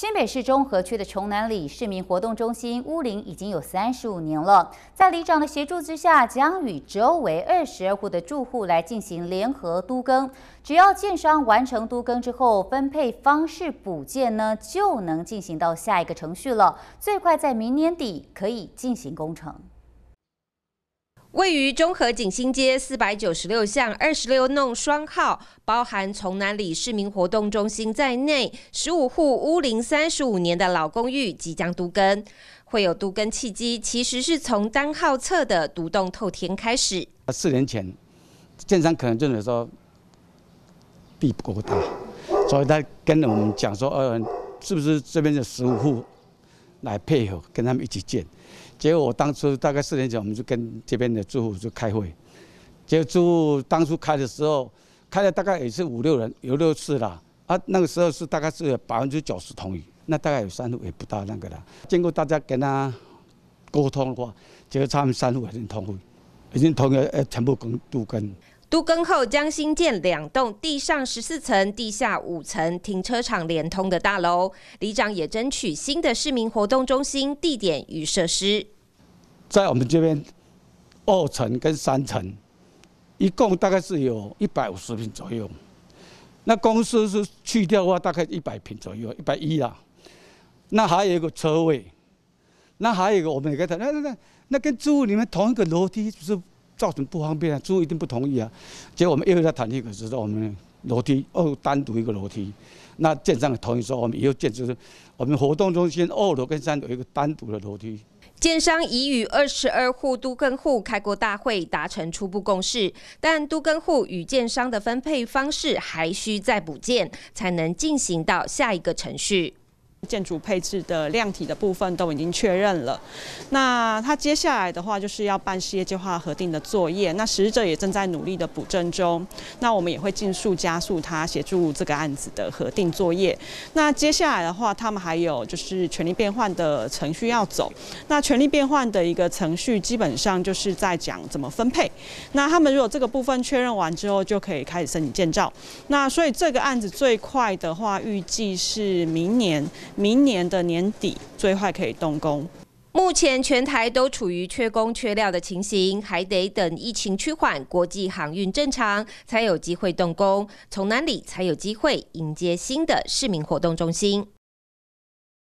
新北市中和区的崇南里市民活动中心屋龄已经有三十五年了，在里长的协助之下，将与周围二十户的住户来进行联合都更。只要建商完成都更之后，分配方式补建呢，就能进行到下一个程序了。最快在明年底可以进行工程。位于中和景兴街四百九十六巷二十六弄双号，包含从南里市民活动中心在内，十五户屋龄三十五年的老公寓即将都根。会有都根契机。其实是从单号侧的独栋透天开始。四年前，建商可能就是说地不够大，所以他跟我们讲说：“呃，是不是这边的十五户来配合，跟他们一起建？”结果我当初大概四年前，我们就跟这边的住户就开会。结果住户当初开的时候，开了大概也是五六人，有六次啦。啊，那个时候是大概是百分之九十同意，那大概有三户也不大那个了。经过大家跟他沟通的话，结果他们三户已经同意，已经同意呃全部跟都跟。都更后将新建两栋地上十四层、地下五层、停车场连通的大楼。里长也争取新的市民活动中心地点与设施。在我们这边，二层跟三层，一共大概是有一百五十平左右。那公司是去掉的话，大概一百平左右，一百一啊。那还有一个车位，那还有一个，我们也跟他那那那那跟租屋里面同一个楼梯是。造成不方便啊，租一定不同意啊。结果我们又在谈这个，时候，我们楼梯二单独一个楼梯。那建商同意说，我们以后建就是我们活动中心二楼跟三楼一个单独的楼梯。建商已与二十二户都更户开过大会，达成初步共识，但都更户与建商的分配方式还需再补建，才能进行到下一个程序。建筑配置的量体的部分都已经确认了，那他接下来的话就是要办事业计划核定的作业，那实施者也正在努力的补正中，那我们也会尽速加速他协助这个案子的核定作业。那接下来的话，他们还有就是权力变换的程序要走，那权力变换的一个程序基本上就是在讲怎么分配。那他们如果这个部分确认完之后，就可以开始申请建造。那所以这个案子最快的话，预计是明年。明年的年底，最快可以动工。目前全台都处于缺工缺料的情形，还得等疫情趋缓、国际航运正常，才有机会动工。从哪里才有机会迎接新的市民活动中心？